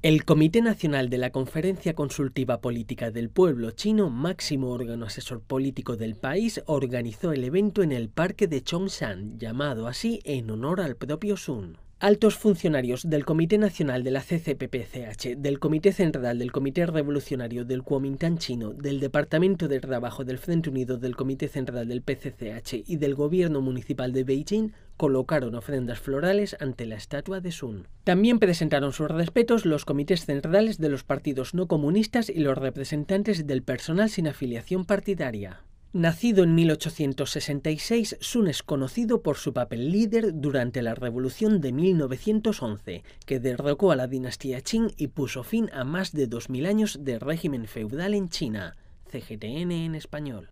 El Comité Nacional de la Conferencia Consultiva Política del Pueblo Chino, máximo órgano asesor político del país, organizó el evento en el parque de Chongshan, llamado así en honor al propio Sun. Altos funcionarios del Comité Nacional de la CCPPCH, del Comité Central del Comité Revolucionario del Kuomintang chino, del Departamento de Trabajo del Frente Unido del Comité Central del PCCH y del Gobierno Municipal de Beijing colocaron ofrendas florales ante la estatua de Sun. También presentaron sus respetos los comités centrales de los partidos no comunistas y los representantes del personal sin afiliación partidaria. Nacido en 1866, Sun es conocido por su papel líder durante la Revolución de 1911, que derrocó a la dinastía Qing y puso fin a más de 2.000 años de régimen feudal en China. CGTN en español.